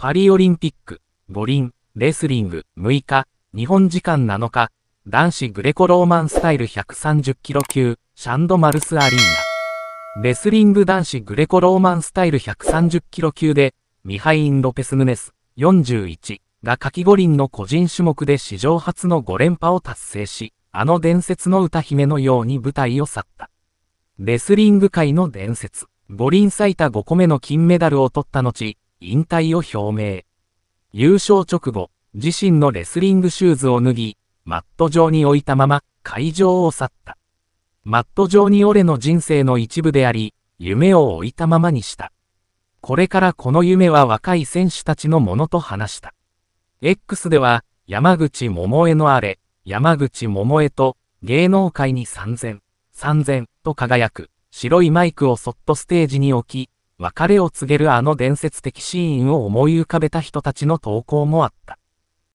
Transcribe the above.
パリオリンピック、五輪、レスリング、6日、日本時間7日、男子グレコローマンスタイル130キロ級、シャンドマルスアリーナ。レスリング男子グレコローマンスタイル130キロ級で、ミハイン・ロペス・ヌネス、41が夏季五輪の個人種目で史上初の5連覇を達成し、あの伝説の歌姫のように舞台を去った。レスリング界の伝説、五輪最多5個目の金メダルを取った後、引退を表明。優勝直後、自身のレスリングシューズを脱ぎ、マット上に置いたまま会場を去った。マット上に俺の人生の一部であり、夢を置いたままにした。これからこの夢は若い選手たちのものと話した。X では、山口桃江のあれ、山口桃江と、芸能界に3000、3000と輝く、白いマイクをそっとステージに置き、別れを告げるあの伝説的シーンを思い浮かべた人たちの投稿もあった。